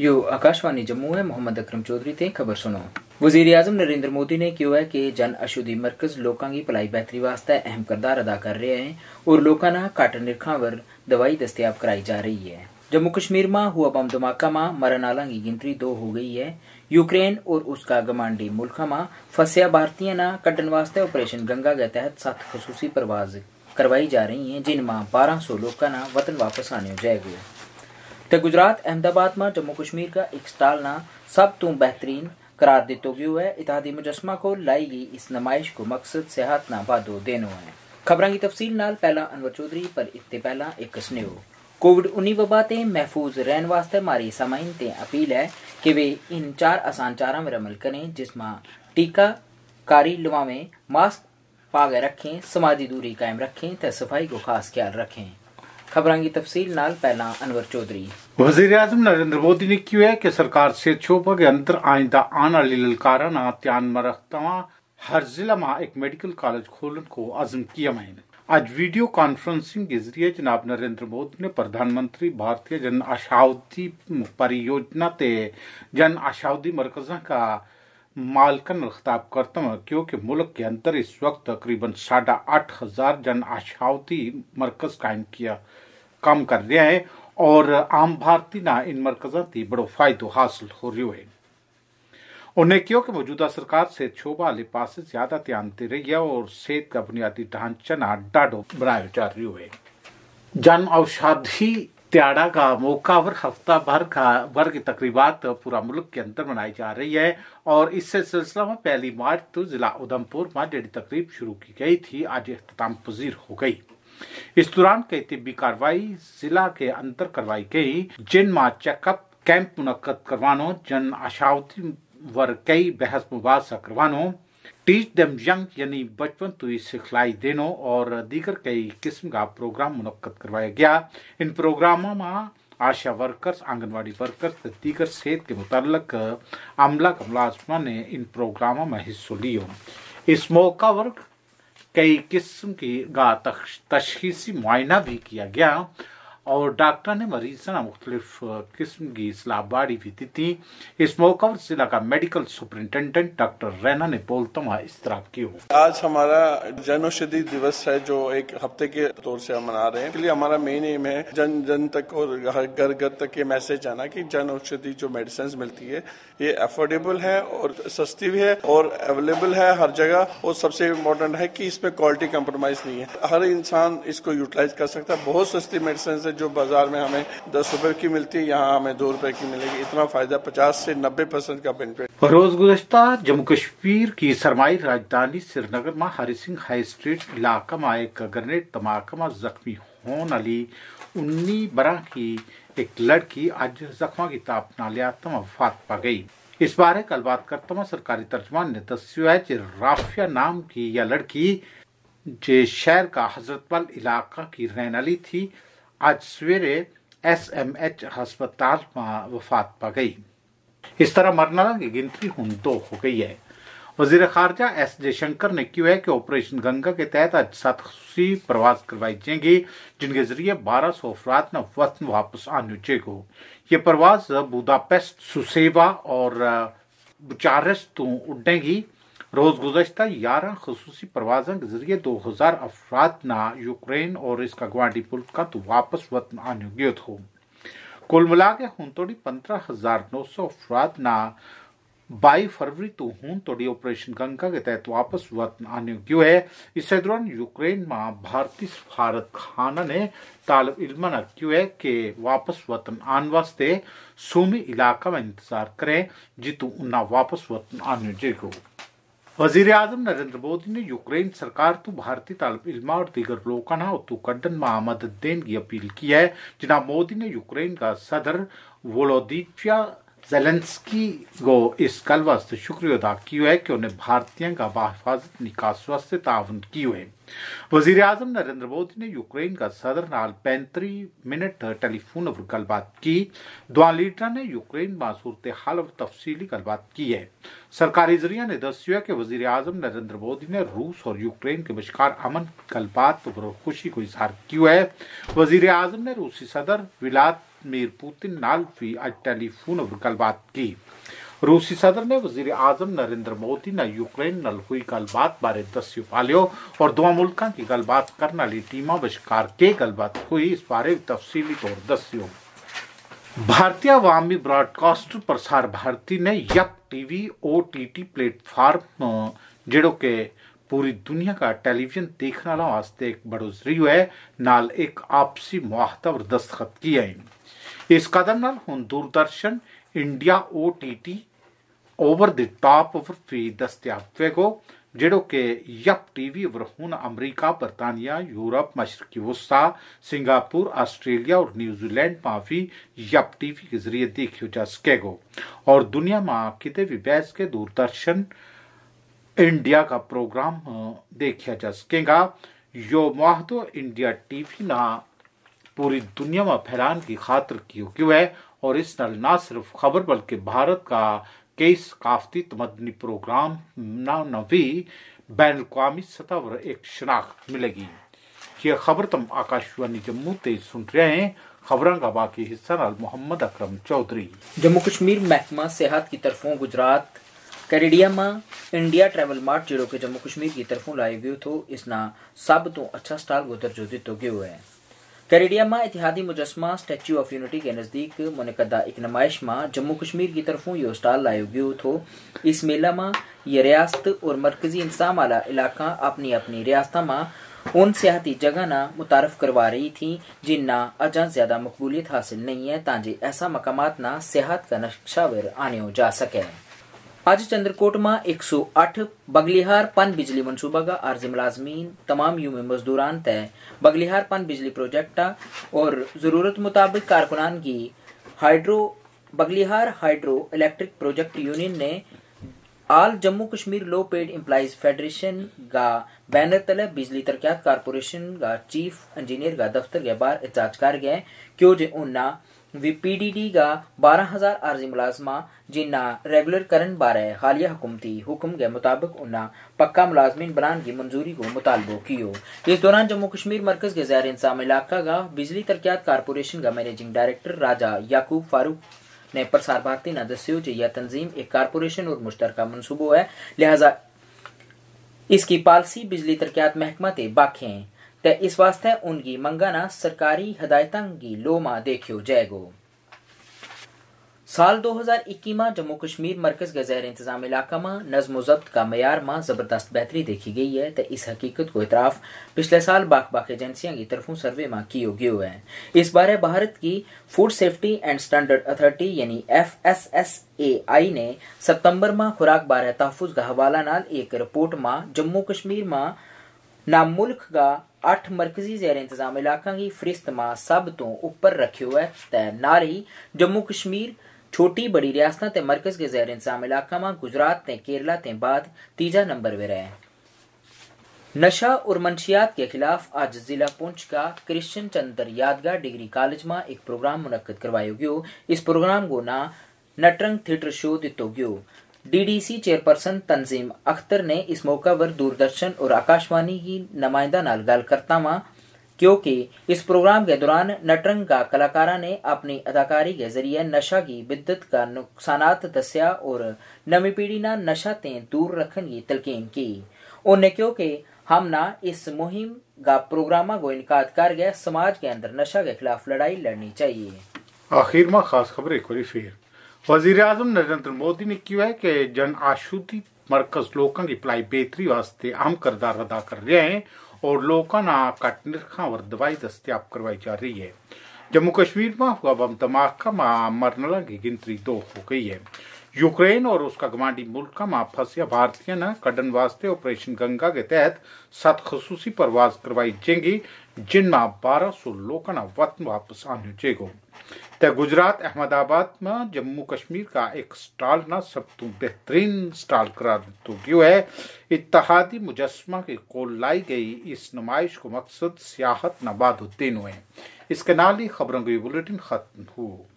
यो आकाशवाणी जम्मू है मोहम्मद अकरम चौधरी ते खबर सुनो वजीर अजम नरेंद्र मोदी ने क्यों है कि जन अशुद्धि मरकज लोगों की भलाई बेहतरी वास्ते अहम किरदार अदा कर रहे हैं और लोगों ने घट निरखा वर दवाई दस्तियाब कराई जा रही है जम्मू कश्मीर में हुआ बम धमाका में मरण आलों की गिनती दो हो गई है यूक्रेन और उसका गमांडी मुल्क में फसिया भारतीय न कटन वास्ते ऑपरेशन गंगा के तहत सात खसूसी परवाज करवाई जा रही है जिनमें बारह सौ लोगों ने वतन वापस आने जाएगा तो गुजरात अहमदाबाद में जम्मू कश्मीर का एक ना सब तू बेहतरीन करार दिता गयो है इतिहादी मुजस्मा को लाई गई इस नुमाइश को मकसद सेहत ना वादो देनो है खबरों की तफसील नाल पहला अनवर चौधरी पर इतने पहला एक स्न्यू कोविड उन्नीस वबा ते महफूज रहने वास्ते मारी समाइन ते अपील है कि वे इन चार आसान चारा पर अमल करें जिसमें टीकाकारी लवावें मास्क पागे रखें समाजी दूरी कायम रखें तथा सफाई को खास ख्याल रखें खबरों की तफसील नाल पहला अनवर चौधरी वजीर आजम नरेंद्र मोदी ने क्यों है कि सरकार से छोप के अंदर आइंदा आने वाली ललकारा ना ध्यान में रखता हर जिला में एक मेडिकल कॉलेज खोलने को आजम किया मैंने आज वीडियो कॉन्फ्रेंसिंग के जरिए जनाब नरेंद्र मोदी ने प्रधानमंत्री भारतीय जन आशावती परियोजना ते जन आशावती मरकजा का मालकन खिताब करते हैं क्योंकि मुल्क के अंदर इस वक्त तकरीबन साढ़ा आठ हज़ार जन आशावती मरकज़ कायम किया काम कर रहे हैं और आम भारती ना इन मरकज़ा की बड़ो फ़ायदो हासिल हो रही है उन्हें क्यों कि मौजूदा सरकार से छोबा वाले पास ज़्यादा ध्यान दे रही है और सेहत का बुनियादी ढांचा ना डाढ़ो बनाया जा रही है जन औषाधि त्याड़ा का मौका और हफ्ता भर का भर की तकरीबात पूरा मुल्क के अंदर मनाई जा रही है और इससे सिलसिला में पहली मार्च तो जिला उधमपुर में डेढ़ी तकरीब शुरू की गई थी आज अख्ताम पजीर हो गई इस दौरान कई तिबी कार्रवाई जिला के अंदर करवाई गई जिन जिनमें चेकअप कैंप मुनद करवानो जन आशावती वर कई बहस मुबासा करवानो टीच दम यंग यानी बचपन तो ही सिखलाई देनो और दीगर कई किस्म का प्रोग्राम मुनद करवाया गया इन प्रोग्रामों में आशा वर्कर्स आंगनवाड़ी वर्कर्स दीगर सेहत के मुतलक अमला का मुलाजमान ने इन प्रोग्रामों में हिस्सा लियो इस मौका पर कई किस्म की तशीसी मुआयना भी किया गया और डॉक्टर ने मरीज ने मुख्तलिफ किस्म की सलाह बाड़ी भी दी थी इस मौका पर जिला का मेडिकल सुपरिंटेंडेंट डॉक्टर रैना ने इस तरह की आज हमारा जन औषधि दिवस है जो एक हफ्ते के तौर से हम मना रहे हैं इसलिए हमारा मेन एम है जन जन तक और घर घर तक ये मैसेज आना की जन औषधि जो मेडिसिन मिलती है ये अफोर्डेबल है और सस्ती भी है और अवेलेबल है हर जगह और सबसे इम्पोर्टेंट है की इसमें क्वालिटी कम्प्रोमाइज नहीं है हर इंसान इसको यूटिलाइज कर सकता है बहुत सस्ती मेडिसिन है जो बाजार में हमें दस रुपए की मिलती है यहाँ हमें दो रुपए की मिलेगी इतना फायदा पचास से नब्बे परसेंट का बेनिफिट रोज गुजश्ता जम्मू कश्मीर की सरमाई राजधानी श्रीनगर में हरि सिंह हाई स्ट्रीट इलाका में एक ग्रेनेड धमाका में जख्मी होने वाली उन्नी बरह की एक लड़की आज जख्मा की ताप लिया तम फात पा गई इस बारे कल बात करते हुए सरकारी तर्जमान ने दस्यू राफिया नाम की यह लड़की जे शहर का हजरतबल इलाका की रहने वाली थी आज सवेरे एच हस्पताल वफात पा गई इस तरह मरने वालों की गिनती हुन दो तो हो गई है वजीर खारजा एस जयशंकर ने क्यों है कि ऑपरेशन गंगा के तहत आज सात खुशी प्रवास करवाई जाएंगी जिनके जरिए 1200 सौ अफराद ने वतन वापस आने जाएगा ये प्रवास बुदापेस्ट सुसेवा और बुचारस तू उड़ेगी रोज गुजशत ग्यारह खसूसी परवाजों के जरिए दो हजार अफराद ना यूक्रेन और इसका गुआंडी पुल का तो वापस वतन आने गए हो कुल मिला के हूं तोड़ी पंद्रह हजार नौ सौ अफराद ना बाई फरवरी तो हूं तोड़ी ऑपरेशन गंगा के तहत वापस वतन आने गयो है इस दौरान यूक्रेन में भारतीय सफारत खाना ने तालब इलम क्यों है कि वापस वतन आने वास्ते सूमी इलाका में इंतजार करें जितू उन्ना वापस वतन आने जेगो वजीर आजम नरेंद्र मोदी ने यूक्रेन सरकार तो भारतीय तालब इलमा और दीगर लोगों ना तुकंडन में मदद देने की अपील की है जिना मोदी ने यूक्रेन का सदर वोलोदीपिया गल वास्ते शुक्रिया अदा किया है कि उन्हें भारतीय का बाहिफाजत निकास वास्ते तावन कियो है वजीर आजम नरेंद्र मोदी ने यूक्रेन का सदर नाल पैंतरी मिनट टेलीफोन पर गलबात की दुआ लीडर ने यूक्रेन में सूरत हाल और तफसीली गलबात की है सरकारी जरिया ने दस है कि वजीर आजम नरेंद्र मोदी ने रूस और यूक्रेन के बशकार अमन गलबात पर खुशी को इजहार किया है वजीर अजम ने रूसी सदर विलाद मेयर पुतिन नाल भी आज टेलीफोन पर गलबात की रूसी सदर ने वजीर आजम नरेंद्र मोदी ने यूक्रेन नल हुई गलबात बारे दस्यू पालियो और दो मुल्कों की गलबात करने वाली टीमा बशकार के गलबात हुई इस बारे तफसीली तौर दस्यू भारतीय अवामी ब्रॉडकास्टर प्रसार भारती ने Yupp TV O T T platform जो के पूरी दुनिया का टेलीविजन देखने वालों वास्ते एक बड़ो जरियो है नाल एक आपसी मुआहदा पर दस्तखत किए Is Kadanal on Doordarshan India OTT over the top over Fidastyakwego, जेडोके यप टीवी वरहून अमेरिका बरतानिया यूरोप मशरकी वस्ता सिंगापुर आस्ट्रेलिया और न्यूजीलैंड भी यप टीवी के जरिए देखियो जा सकेगो और दुनिया में किते भी बैस के दूरदर्शन इंडिया का प्रोग्राम देखा जा सकेगा यो माहदो तो इंडिया टीवी ना पूरी दुनिया में फैलाने की खातिर कियो क्यों है और इस नल ना सिर्फ खबर बल्कि भारत का कई सकाफती तमदनी प्रोग्राम न भी बैन अवी सतह पर एक शनाख्त मिलेगी यह खबर तुम आकाशवाणी जम्मू से सुन रहे हैं खबर का बाकी हिस्सा नाल मोहम्मद अकरम चौधरी जम्मू कश्मीर महकमा सेहत की तरफों गुजरात कैरेडिया में इंडिया ट्रैवल मार्ट जो कि जम्मू कश्मीर की तरफों लाए गए तो इसना सब तो अच्छा स्टाल गुजर जो तो गए है करेडिया में इतिहादी मुजस्मा स्टैच्यू ऑफ यूनिटी के नज़दीक मुनदा एक नुमाइश में जम्मू कश्मीर की तरफों यो स्टाल लाए गयो थो इस मेला में ये रियासत और मरकजी इंसाम आला इलाका अपनी अपनी रियासत में उन सियाती जगह ना मुतारफ करवा रही थी जिन्ना अजा ज़्यादा मकबूलियत हासिल नहीं है ताजे ऐसा मकाम ना सेहत का नक्शावर आने जा सके आज चंद्रकोट में एक सौ अठ बगलिहार पन बिजली मनसूबा का आर्जी मुलाजमीन तमाम यूमे मजदूरान तय बगलिहार पन बिजली प्रोजेक्ट और जरूरत मुताबिक कारकुनान की hydro Baglihar hydro electric project union ने all Jammu Kashmir low paid employees federation का बैनर तले बिजली तरक्यात कारपोरेशन का चीफ इंजीनियर का दफ्तर के बार एहताज कर गए क्यों जे उन्ना वीपीडीडी का बारह हजार आर्जी मुलाजमा जिन्ना रेगुलर करन बारे हालिया हुकूमती हुक्म के मुताबिक उन्ना पक्का मुलाजमीन बनान की मंजूरी को मुतालबो कियो इस दौरान जम्मू कश्मीर मरकज के जैर इंसाम इलाका का बिजली तरक्यात कारपोरेशन का मैनेजिंग डायरेक्टर राजा याकूब फारूक ने प्रसार भारती ने दस्यो यह तंजीम एक कारपोरेशन और का मनसूबो है लिहाजा इसकी पॉलिसी बिजली तरक्यात महकमा ते बाखें ते इस वास्ते उनकी मंगाना सरकारी हदायतंग की लोमा देखियो जाएगो साल 2021 में जम्मू कश्मीर मरकज के जैर इंतजाम इलाका में नज्म जब्त का मैार में ज़बरदस्त बेहतरी देखी गई है तो इस हकीकत को इतराफ पिछले साल बाक बाक एजेंसियों की तरफों सर्वे में की गयो है इस बारे भारत की food safety and standard authority यानी F S S A I ने सितंबर में खुराक बारह तहफुज का हवाला नाल एक रिपोर्ट में जम्मू कश्मीर में ना मुल्क का अठ मरकजी जैर इंतजाम इलाकों की ਫਰਿਸਤ मां सब तो उपर ਰੱਖੀ ਹੋਇਆ ਤੈ ਨਾਰੀ जम्मू कश्मीर छोटी बड़ी रियासत ते मरकज के जहर इंतजाम इलाकों में गुजरात ते केरला ते बाद तीजा नंबर पे रहे नशा और मंशियात के खिलाफ आज जिला पुंछ का कृष्ण चंद्र यादगार डिग्री कॉलेज में एक प्रोग्राम मुनद करवायो गयो इस प्रोग्राम को ना नटरंग थिएटर शो दितो गयो डीडीसी चेयरपर्सन तंजीम अख्तर ने इस मौका पर दूरदर्शन और आकाशवाणी की नुमाइंदा नाल गल करता वा क्योंकि इस प्रोग्राम के दौरान नटरंग का कलाकारा ने अपनी अदाकारी के जरिए नशा की बिद्दत का नुकसान दसिया और नवी पीढ़ी ना नशा ते दूर रखने की तलकीन की उन्हें क्योंकि हम ना इस मुहिम का प्रोग्राम को इनका कर गया समाज के अंदर नशा के खिलाफ लड़ाई लड़नी चाहिए आखिर में खास खबर एक बार फिर वजीर अजम नरेंद्र मोदी ने क्यों है कि जन आशुति मरकज लोगों की भलाई बेहतरी वास्ते अहम किरदार अदा कर रहे हैं और लोगों ना घट निरखा और दवाई दस्तियाब करवाई जा रही है जम्मू कश्मीर में हुआ बम धमाका में मरनला की गिनती दो हो गई है यूक्रेन और उसका गवांडी मुल्क में फंसे भारतीय ने कड़न वास्ते ऑपरेशन गंगा के तहत सात खसूसी परवाज करवाई जाएंगी जिनमें बारह सौ लोगों वतन वापस आने जाएगा तो गुजरात अहमदाबाद में जम्मू कश्मीर का एक स्टॉल ना सब तो बेहतरीन स्टॉल करार तो क्यों है इतिहादी मुजस्मा की कोल लाई गई इस नुमाइश को मकसद सियाहत नबाद उद्दीन हुए इसके नाल ही खबरों की बुलेटिन खत्म हुआ